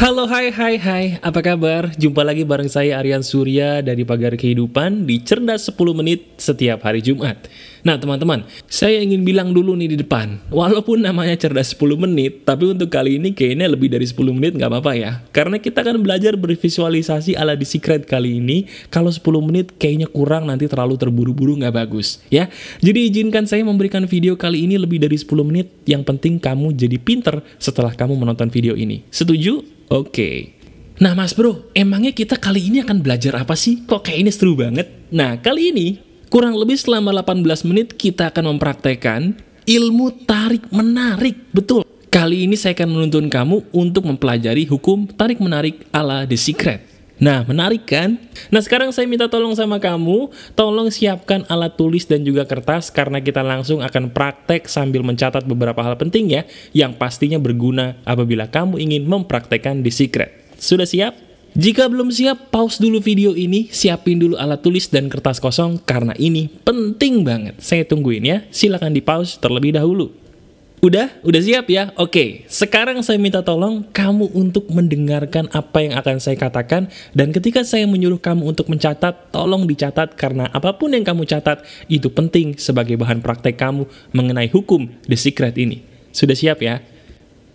Halo hai hai hai, apa kabar? Jumpa lagi bareng saya Aryan Surya dari Pagar Kehidupan di Cerdas 10 Menit setiap hari Jumat. Nah teman-teman, saya ingin bilang dulu nih di depan, walaupun namanya cerdas 10 menit, tapi untuk kali ini kayaknya lebih dari 10 menit nggak apa-apa ya. Karena kita akan belajar bervisualisasi ala di secret kali ini, kalau 10 menit kayaknya kurang nanti terlalu terburu-buru nggak bagus ya. Jadi izinkan saya memberikan video kali ini lebih dari 10 menit, yang penting kamu jadi pinter setelah kamu menonton video ini. Setuju? Oke. Okay. Nah mas bro, emangnya kita kali ini akan belajar apa sih? Kok kayak ini seru banget? Nah kali ini Kurang lebih selama 18 menit kita akan mempraktekkan ilmu tarik-menarik, betul. Kali ini saya akan menuntun kamu untuk mempelajari hukum tarik-menarik ala The Secret. Nah, menarik kan? Nah, sekarang saya minta tolong sama kamu, tolong siapkan alat tulis dan juga kertas karena kita langsung akan praktek sambil mencatat beberapa hal penting ya, yang pastinya berguna apabila kamu ingin mempraktekkan di secret. Sudah siap? Jika belum siap, pause dulu video ini, siapin dulu alat tulis dan kertas kosong karena ini penting banget. Saya tungguin ya, silahkan di pause terlebih dahulu. Udah? Udah siap ya? Oke, sekarang saya minta tolong kamu untuk mendengarkan apa yang akan saya katakan dan ketika saya menyuruh kamu untuk mencatat, tolong dicatat karena apapun yang kamu catat itu penting sebagai bahan praktek kamu mengenai hukum The Secret ini. Sudah siap ya?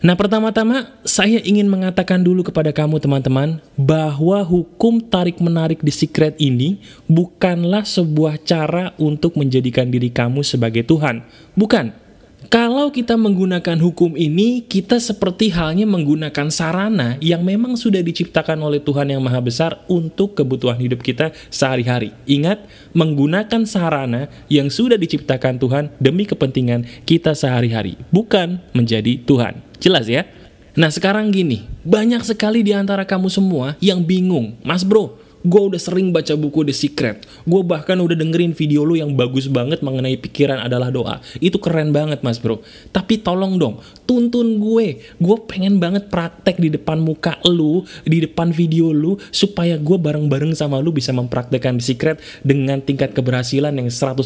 Nah pertama-tama saya ingin mengatakan dulu kepada kamu teman-teman bahwa hukum tarik-menarik di secret ini bukanlah sebuah cara untuk menjadikan diri kamu sebagai Tuhan. Bukan. Kalau kita menggunakan hukum ini, kita seperti halnya menggunakan sarana yang memang sudah diciptakan oleh Tuhan yang Maha Besar untuk kebutuhan hidup kita sehari-hari. Ingat, menggunakan sarana yang sudah diciptakan Tuhan demi kepentingan kita sehari-hari, bukan menjadi Tuhan. Jelas ya? Nah sekarang gini, banyak sekali di antara kamu semua yang bingung, Mas Bro, Gue udah sering baca buku The Secret. Gue bahkan udah dengerin video lu yang bagus banget mengenai pikiran adalah doa. Itu keren banget mas bro. Tapi tolong dong, tuntun gue. Gue pengen banget praktek di depan muka lu, di depan video lu, supaya gue bareng-bareng sama lu bisa mempraktekkan The Secret dengan tingkat keberhasilan yang 100%.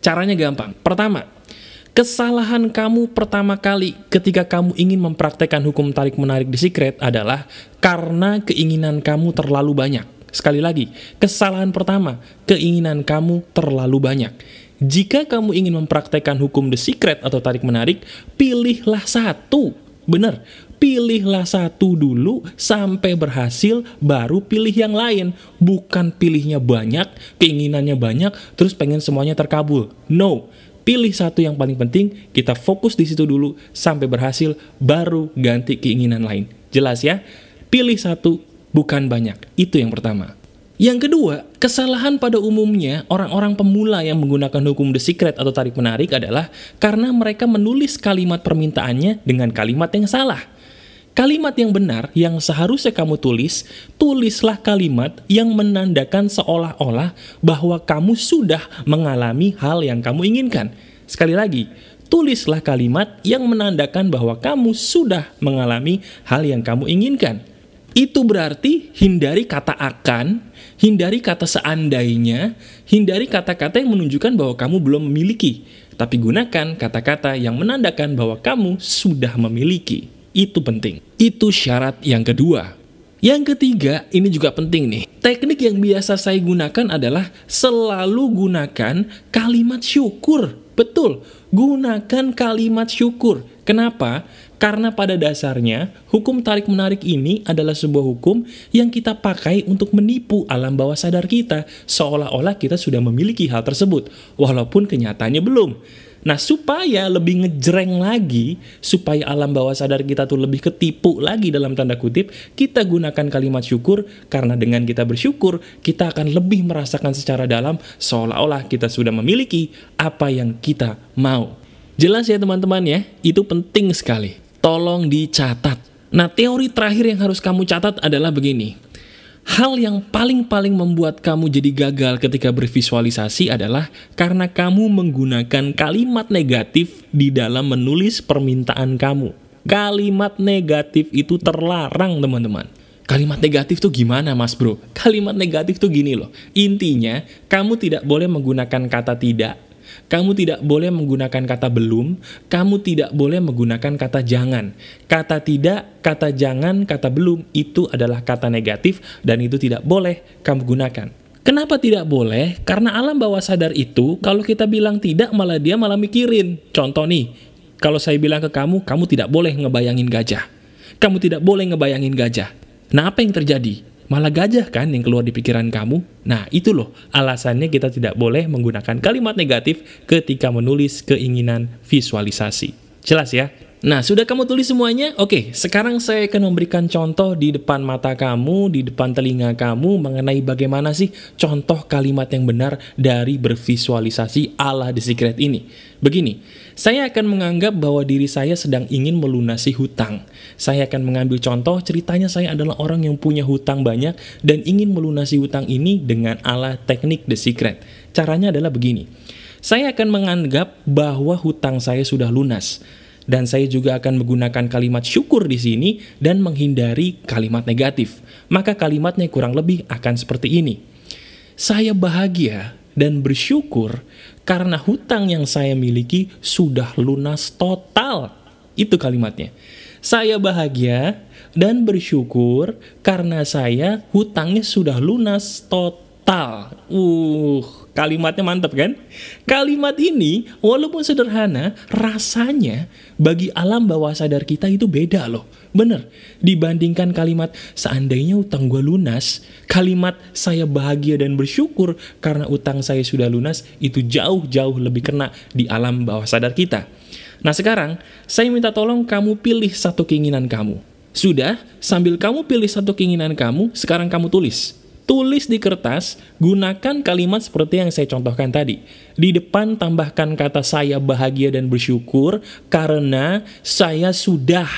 Caranya gampang. Pertama, Kesalahan kamu pertama kali ketika kamu ingin mempraktekkan hukum tarik-menarik di secret adalah karena keinginan kamu terlalu banyak. Sekali lagi, kesalahan pertama, keinginan kamu terlalu banyak. Jika kamu ingin mempraktekkan hukum The Secret atau tarik-menarik, pilihlah satu. Benar, pilihlah satu dulu sampai berhasil baru pilih yang lain. Bukan pilihnya banyak, keinginannya banyak, terus pengen semuanya terkabul. No, pilih satu yang paling penting, kita fokus di situ dulu sampai berhasil baru ganti keinginan lain. Jelas ya? Pilih satu, bukan banyak. Itu yang pertama. Yang kedua, kesalahan pada umumnya orang-orang pemula yang menggunakan hukum The Secret atau tarik-menarik adalah karena mereka menulis kalimat permintaannya dengan kalimat yang salah. Kalimat yang benar yang seharusnya kamu tulis, tulislah kalimat yang menandakan seolah-olah bahwa kamu sudah mengalami hal yang kamu inginkan. Sekali lagi, tulislah kalimat yang menandakan bahwa kamu sudah mengalami hal yang kamu inginkan. Itu berarti hindari kata akan, hindari kata seandainya, hindari kata-kata yang menunjukkan bahwa kamu belum memiliki, tapi gunakan kata-kata yang menandakan bahwa kamu sudah memiliki. Itu penting. Itu syarat yang kedua. Yang ketiga, ini juga penting nih. Teknik yang biasa saya gunakan adalah selalu gunakan kalimat syukur. Betul, gunakan kalimat syukur. Kenapa? Karena pada dasarnya, hukum tarik-menarik ini adalah sebuah hukum yang kita pakai untuk menipu alam bawah sadar kita, seolah-olah kita sudah memiliki hal tersebut, walaupun kenyataannya belum. Nah, supaya lebih ngejreng lagi, supaya alam bawah sadar kita tuh lebih ketipu lagi dalam tanda kutip, kita gunakan kalimat syukur, karena dengan kita bersyukur, kita akan lebih merasakan secara dalam, seolah-olah kita sudah memiliki apa yang kita mau. Jelas ya teman-teman ya, itu penting sekali. Tolong dicatat. Nah, teori terakhir yang harus kamu catat adalah begini. Hal yang paling-paling membuat kamu jadi gagal ketika bervisualisasi adalah karena kamu menggunakan kalimat negatif di dalam menulis permintaan kamu. Kalimat negatif itu terlarang, teman-teman. Kalimat negatif tuh gimana mas bro? Kalimat negatif tuh gini loh. Intinya, kamu tidak boleh menggunakan kata tidak kamu tidak boleh menggunakan kata belum, kamu tidak boleh menggunakan kata jangan. Kata tidak, kata jangan, kata belum itu adalah kata negatif dan itu tidak boleh kamu gunakan. Kenapa tidak boleh? Karena alam bawah sadar itu, kalau kita bilang tidak, malah dia malah mikirin. Contoh nih, kalau saya bilang ke kamu, kamu tidak boleh ngebayangin gajah. Kamu tidak boleh ngebayangin gajah. Nah, apa yang terjadi? malah gajah kan yang keluar di pikiran kamu? Nah, itu loh alasannya kita tidak boleh menggunakan kalimat negatif ketika menulis keinginan visualisasi. Jelas ya? Nah, sudah kamu tulis semuanya? Oke, sekarang saya akan memberikan contoh di depan mata kamu, di depan telinga kamu mengenai bagaimana sih contoh kalimat yang benar dari bervisualisasi ala The Secret ini. Begini, saya akan menganggap bahwa diri saya sedang ingin melunasi hutang. Saya akan mengambil contoh ceritanya saya adalah orang yang punya hutang banyak dan ingin melunasi hutang ini dengan ala teknik The Secret. Caranya adalah begini. Saya akan menganggap bahwa hutang saya sudah lunas dan saya juga akan menggunakan kalimat syukur di sini dan menghindari kalimat negatif. Maka kalimatnya kurang lebih akan seperti ini. Saya bahagia dan bersyukur karena hutang yang saya miliki sudah lunas total. Itu kalimatnya. Saya bahagia dan bersyukur karena saya hutangnya sudah lunas total. Uh, Kalimatnya mantap kan? Kalimat ini walaupun sederhana, rasanya bagi alam bawah sadar kita itu beda loh. Bener, dibandingkan kalimat seandainya utang gue lunas, kalimat saya bahagia dan bersyukur karena utang saya sudah lunas itu jauh-jauh lebih kena di alam bawah sadar kita. Nah sekarang, saya minta tolong kamu pilih satu keinginan kamu. Sudah, sambil kamu pilih satu keinginan kamu, sekarang kamu tulis Tulis di kertas, gunakan kalimat seperti yang saya contohkan tadi. Di depan tambahkan kata saya bahagia dan bersyukur karena saya sudah.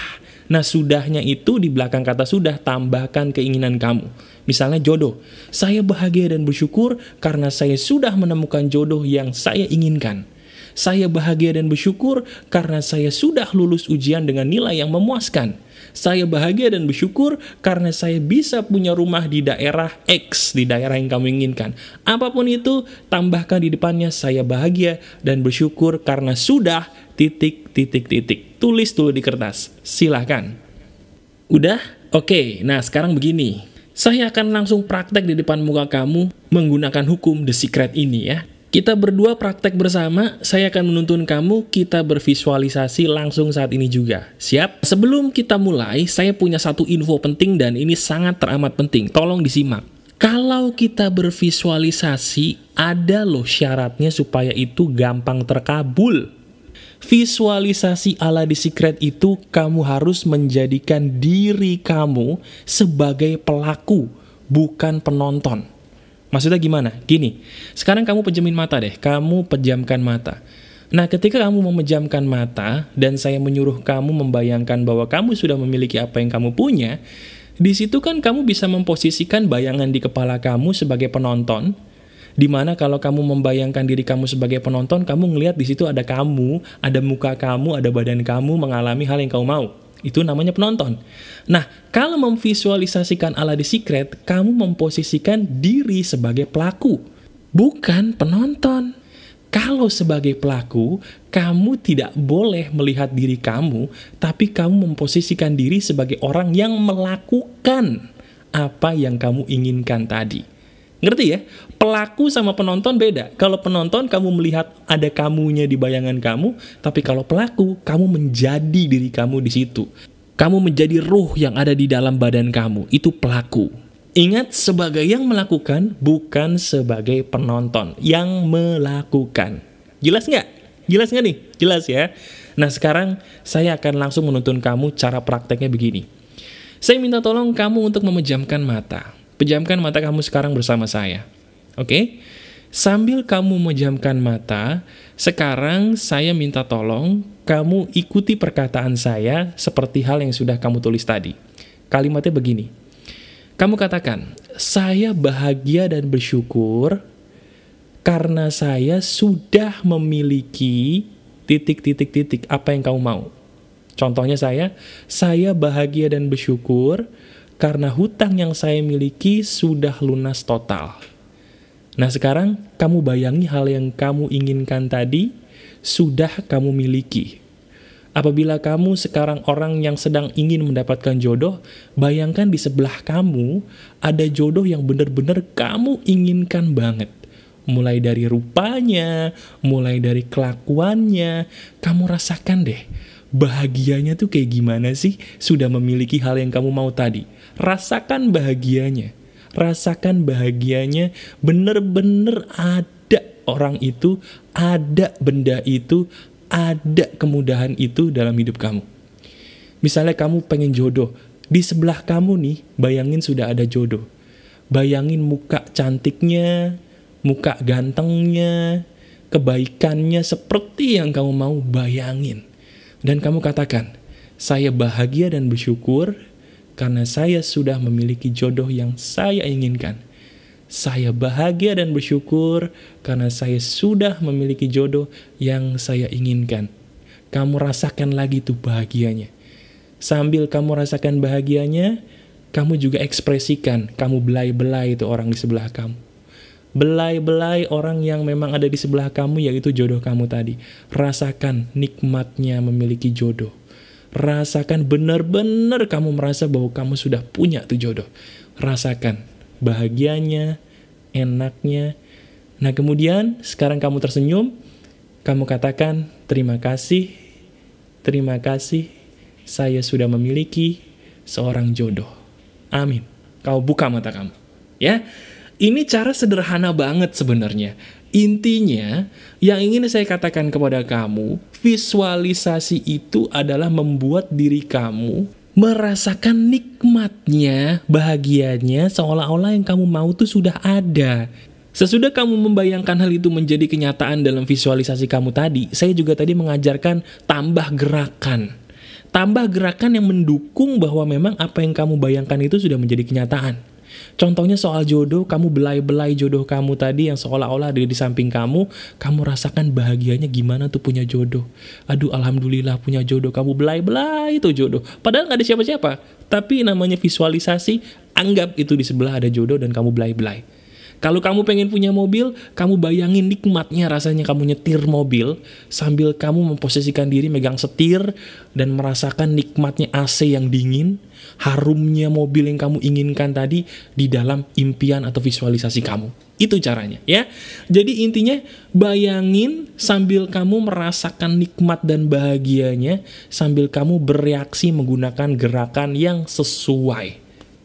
Nah, sudahnya itu di belakang kata sudah tambahkan keinginan kamu. Misalnya jodoh. Saya bahagia dan bersyukur karena saya sudah menemukan jodoh yang saya inginkan. Saya bahagia dan bersyukur karena saya sudah lulus ujian dengan nilai yang memuaskan. Saya bahagia dan bersyukur karena saya bisa punya rumah di daerah X, di daerah yang kamu inginkan. Apapun itu, tambahkan di depannya saya bahagia dan bersyukur karena sudah titik titik titik. Tulis dulu di kertas. Silahkan. Udah? Oke, nah sekarang begini. Saya akan langsung praktek di depan muka kamu menggunakan hukum The Secret ini ya. Kita berdua praktek bersama, saya akan menuntun kamu kita bervisualisasi langsung saat ini juga. Siap? Sebelum kita mulai, saya punya satu info penting dan ini sangat teramat penting. Tolong disimak. Kalau kita bervisualisasi, ada loh syaratnya supaya itu gampang terkabul. Visualisasi ala di Secret itu kamu harus menjadikan diri kamu sebagai pelaku, bukan penonton. Maksudnya gimana? Gini, sekarang kamu pejamin mata deh, kamu pejamkan mata. Nah, ketika kamu memejamkan mata dan saya menyuruh kamu membayangkan bahwa kamu sudah memiliki apa yang kamu punya, di situ kan kamu bisa memposisikan bayangan di kepala kamu sebagai penonton. Dimana kalau kamu membayangkan diri kamu sebagai penonton, kamu ngelihat di situ ada kamu, ada muka kamu, ada badan kamu mengalami hal yang kamu mau. Itu namanya penonton. Nah, kalau memvisualisasikan ala di Secret, kamu memposisikan diri sebagai pelaku, bukan penonton. Kalau sebagai pelaku, kamu tidak boleh melihat diri kamu, tapi kamu memposisikan diri sebagai orang yang melakukan apa yang kamu inginkan tadi. Ngerti ya? Pelaku sama penonton beda. Kalau penonton kamu melihat ada kamunya di bayangan kamu, tapi kalau pelaku kamu menjadi diri kamu di situ. Kamu menjadi ruh yang ada di dalam badan kamu. Itu pelaku. Ingat sebagai yang melakukan bukan sebagai penonton yang melakukan. Jelas nggak? Jelas nggak nih? Jelas ya. Nah sekarang saya akan langsung menuntun kamu cara prakteknya begini. Saya minta tolong kamu untuk memejamkan mata. Pejamkan mata kamu sekarang bersama saya. Oke? Okay? Sambil kamu menjamkan mata, sekarang saya minta tolong kamu ikuti perkataan saya seperti hal yang sudah kamu tulis tadi. Kalimatnya begini. Kamu katakan, saya bahagia dan bersyukur karena saya sudah memiliki titik-titik-titik apa yang kamu mau. Contohnya saya, saya bahagia dan bersyukur karena hutang yang saya miliki sudah lunas total. Nah sekarang kamu bayangi hal yang kamu inginkan tadi sudah kamu miliki. Apabila kamu sekarang orang yang sedang ingin mendapatkan jodoh, bayangkan di sebelah kamu ada jodoh yang benar-benar kamu inginkan banget. Mulai dari rupanya, mulai dari kelakuannya, kamu rasakan deh bahagianya tuh kayak gimana sih sudah memiliki hal yang kamu mau tadi. Rasakan bahagianya. Rasakan bahagianya bener-bener ada orang itu, ada benda itu, ada kemudahan itu dalam hidup kamu. Misalnya kamu pengen jodoh, di sebelah kamu nih bayangin sudah ada jodoh. Bayangin muka cantiknya, muka gantengnya, kebaikannya seperti yang kamu mau bayangin. Dan kamu katakan, saya bahagia dan bersyukur karena saya sudah memiliki jodoh yang saya inginkan. Saya bahagia dan bersyukur karena saya sudah memiliki jodoh yang saya inginkan. Kamu rasakan lagi tuh bahagianya. Sambil kamu rasakan bahagianya, kamu juga ekspresikan, kamu belai-belai itu orang di sebelah kamu belai-belai orang yang memang ada di sebelah kamu yaitu jodoh kamu tadi. Rasakan nikmatnya memiliki jodoh. Rasakan benar-benar kamu merasa bahwa kamu sudah punya tuh jodoh. Rasakan bahagianya, enaknya. Nah kemudian sekarang kamu tersenyum, kamu katakan terima kasih, terima kasih, saya sudah memiliki seorang jodoh. Amin. Kau buka mata kamu. Ya. Ini cara sederhana banget sebenarnya. Intinya, yang ingin saya katakan kepada kamu, visualisasi itu adalah membuat diri kamu merasakan nikmatnya, bahagianya, seolah-olah yang kamu mau itu sudah ada. Sesudah kamu membayangkan hal itu menjadi kenyataan dalam visualisasi kamu tadi, saya juga tadi mengajarkan tambah gerakan. Tambah gerakan yang mendukung bahwa memang apa yang kamu bayangkan itu sudah menjadi kenyataan. Contohnya soal jodoh, kamu belai-belai jodoh kamu tadi yang seolah-olah ada di samping kamu, kamu rasakan bahagianya gimana tuh punya jodoh. Aduh, alhamdulillah punya jodoh, kamu belai-belai itu jodoh. Padahal nggak ada siapa-siapa, tapi namanya visualisasi, anggap itu di sebelah ada jodoh dan kamu belai-belai kalau kamu pengen punya mobil, kamu bayangin nikmatnya rasanya kamu nyetir mobil sambil kamu memposisikan diri megang setir dan merasakan nikmatnya AC yang dingin, harumnya mobil yang kamu inginkan tadi di dalam impian atau visualisasi kamu. Itu caranya ya. Jadi intinya bayangin sambil kamu merasakan nikmat dan bahagianya sambil kamu bereaksi menggunakan gerakan yang sesuai.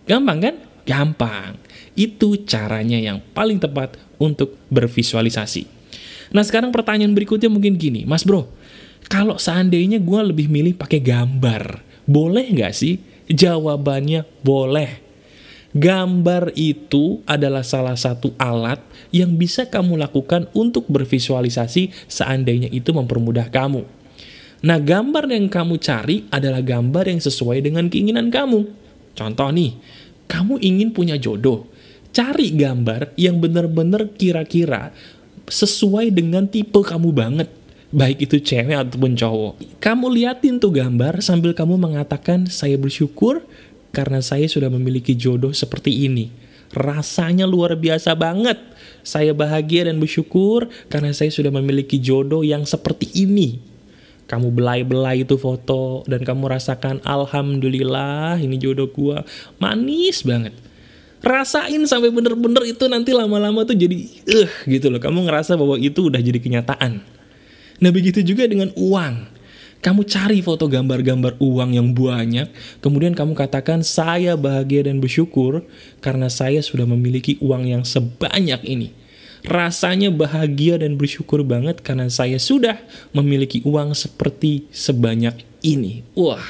Gampang kan? Gampang. Itu caranya yang paling tepat untuk bervisualisasi. Nah sekarang pertanyaan berikutnya mungkin gini, Mas Bro, kalau seandainya gue lebih milih pakai gambar, boleh nggak sih? Jawabannya boleh. Gambar itu adalah salah satu alat yang bisa kamu lakukan untuk bervisualisasi seandainya itu mempermudah kamu. Nah, gambar yang kamu cari adalah gambar yang sesuai dengan keinginan kamu. Contoh nih, kamu ingin punya jodoh, cari gambar yang benar-benar kira-kira sesuai dengan tipe kamu banget baik itu cewek ataupun cowok. Kamu liatin tuh gambar sambil kamu mengatakan saya bersyukur karena saya sudah memiliki jodoh seperti ini. Rasanya luar biasa banget. Saya bahagia dan bersyukur karena saya sudah memiliki jodoh yang seperti ini. Kamu belai-belai itu foto dan kamu rasakan alhamdulillah ini jodoh gua manis banget rasain sampai bener-bener itu nanti lama-lama tuh jadi eh uh, gitu loh kamu ngerasa bahwa itu udah jadi kenyataan nah begitu juga dengan uang kamu cari foto gambar-gambar uang yang banyak, kemudian kamu katakan saya bahagia dan bersyukur karena saya sudah memiliki uang yang sebanyak ini. Rasanya bahagia dan bersyukur banget karena saya sudah memiliki uang seperti sebanyak ini. Wah,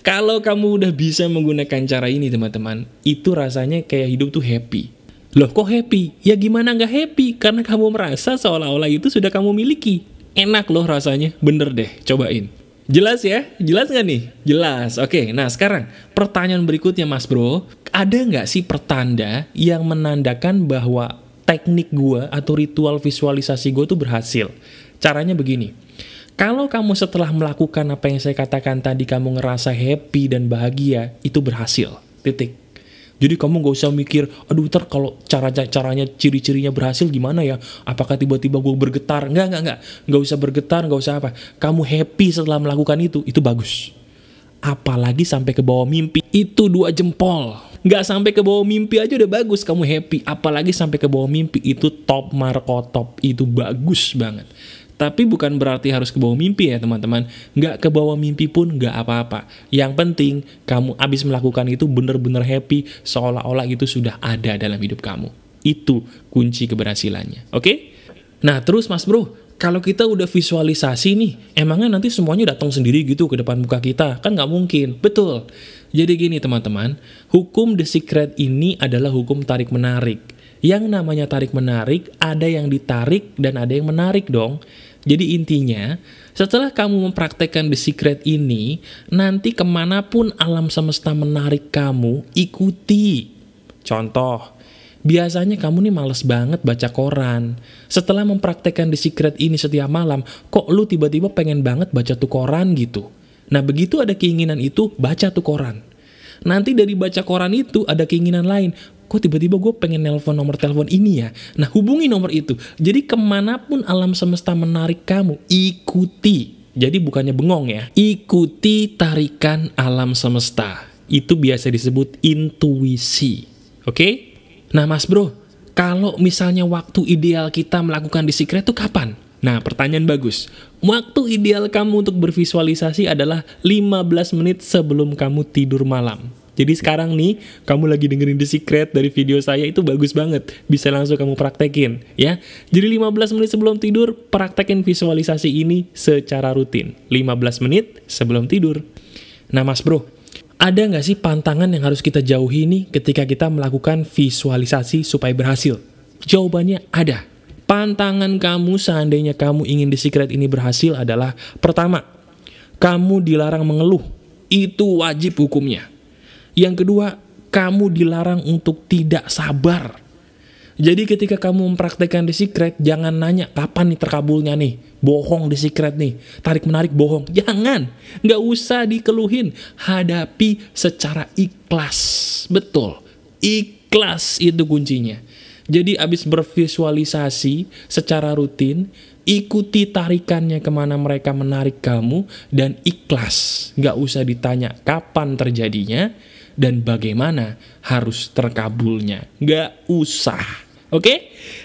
kalau kamu udah bisa menggunakan cara ini teman-teman, itu rasanya kayak hidup tuh happy. Loh kok happy? Ya gimana nggak happy? Karena kamu merasa seolah-olah itu sudah kamu miliki. Enak loh rasanya, bener deh, cobain. Jelas ya? Jelas nggak nih? Jelas, oke. Nah sekarang, pertanyaan berikutnya mas bro, ada nggak sih pertanda yang menandakan bahwa teknik gua atau ritual visualisasi gua tuh berhasil? Caranya begini, kalau kamu setelah melakukan apa yang saya katakan tadi, kamu ngerasa happy dan bahagia, itu berhasil. Titik. Jadi kamu gak usah mikir, aduh ter kalau cara-caranya, ciri-cirinya berhasil gimana ya? Apakah tiba-tiba gue bergetar? Enggak, enggak, enggak. Enggak usah bergetar, enggak usah apa. Kamu happy setelah melakukan itu, itu bagus. Apalagi sampai ke bawah mimpi, itu dua jempol. Enggak sampai ke bawah mimpi aja udah bagus, kamu happy. Apalagi sampai ke bawah mimpi, itu top markotop, itu bagus banget. Tapi bukan berarti harus ke bawah mimpi ya teman-teman. Nggak ke bawah mimpi pun nggak apa-apa. Yang penting kamu abis melakukan itu bener-bener happy seolah-olah itu sudah ada dalam hidup kamu. Itu kunci keberhasilannya. Oke? Okay? Nah terus mas bro, kalau kita udah visualisasi nih, emangnya nanti semuanya datang sendiri gitu ke depan muka kita? Kan nggak mungkin. Betul. Jadi gini teman-teman, hukum The Secret ini adalah hukum tarik-menarik. Yang namanya tarik-menarik, ada yang ditarik dan ada yang menarik dong. Jadi intinya, setelah kamu mempraktekkan The Secret ini, nanti kemanapun alam semesta menarik kamu, ikuti. Contoh, biasanya kamu nih males banget baca koran. Setelah mempraktekkan The Secret ini setiap malam, kok lu tiba-tiba pengen banget baca tuh koran gitu? Nah begitu ada keinginan itu, baca tuh koran. Nanti dari baca koran itu ada keinginan lain, kok tiba-tiba gue pengen nelpon nomor telepon ini ya nah hubungi nomor itu jadi kemanapun alam semesta menarik kamu ikuti jadi bukannya bengong ya ikuti tarikan alam semesta itu biasa disebut intuisi oke okay? nah mas bro kalau misalnya waktu ideal kita melakukan di secret itu kapan? Nah, pertanyaan bagus. Waktu ideal kamu untuk bervisualisasi adalah 15 menit sebelum kamu tidur malam. Jadi iya. sekarang nih, kamu lagi dengerin The Secret dari video saya itu bagus banget. Bisa langsung kamu praktekin, ya. Jadi 15 menit sebelum tidur, praktekin visualisasi ini secara rutin. 15 menit sebelum tidur. Nah mas bro, ada nggak sih pantangan yang harus kita jauhi nih ketika kita melakukan visualisasi supaya berhasil? Jawabannya ada. Pantangan kamu seandainya kamu ingin The Secret ini berhasil adalah, pertama, kamu dilarang mengeluh. Itu wajib hukumnya. Yang kedua, kamu dilarang untuk tidak sabar. Jadi ketika kamu mempraktekkan di secret, jangan nanya kapan nih terkabulnya nih. Bohong di secret nih. Tarik-menarik bohong. Jangan. Nggak usah dikeluhin. Hadapi secara ikhlas. Betul. Ikhlas itu kuncinya. Jadi abis bervisualisasi secara rutin, ikuti tarikannya kemana mereka menarik kamu, dan ikhlas. Nggak usah ditanya kapan terjadinya, dan bagaimana harus terkabulnya. Gak usah. Oke? Okay?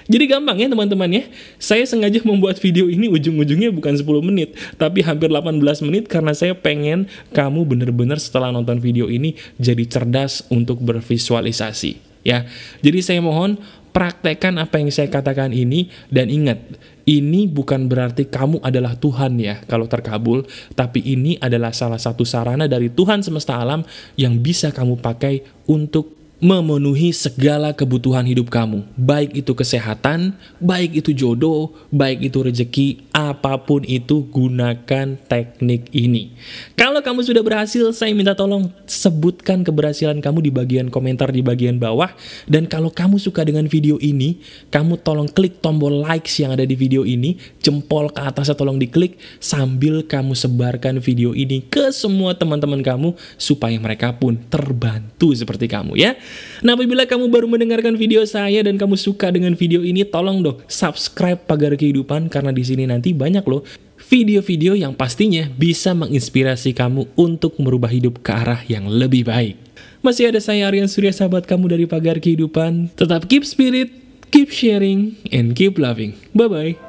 Jadi gampang ya teman-teman ya. Saya sengaja membuat video ini ujung-ujungnya bukan 10 menit, tapi hampir 18 menit karena saya pengen kamu bener-bener setelah nonton video ini jadi cerdas untuk bervisualisasi ya. Jadi saya mohon praktekkan apa yang saya katakan ini dan ingat ini bukan berarti kamu adalah Tuhan ya kalau terkabul tapi ini adalah salah satu sarana dari Tuhan semesta alam yang bisa kamu pakai untuk memenuhi segala kebutuhan hidup kamu. Baik itu kesehatan, baik itu jodoh, baik itu rezeki, apapun itu gunakan teknik ini. Kalau kamu sudah berhasil, saya minta tolong sebutkan keberhasilan kamu di bagian komentar di bagian bawah. Dan kalau kamu suka dengan video ini, kamu tolong klik tombol likes yang ada di video ini, jempol ke atasnya tolong diklik, sambil kamu sebarkan video ini ke semua teman-teman kamu, supaya mereka pun terbantu seperti kamu ya. Nah apabila kamu baru mendengarkan video saya dan kamu suka dengan video ini, tolong dong subscribe pagar kehidupan karena di sini nanti banyak loh video-video yang pastinya bisa menginspirasi kamu untuk merubah hidup ke arah yang lebih baik. Masih ada saya Aryan Surya, sahabat kamu dari Pagar Kehidupan. Tetap keep spirit, keep sharing, and keep loving. Bye-bye.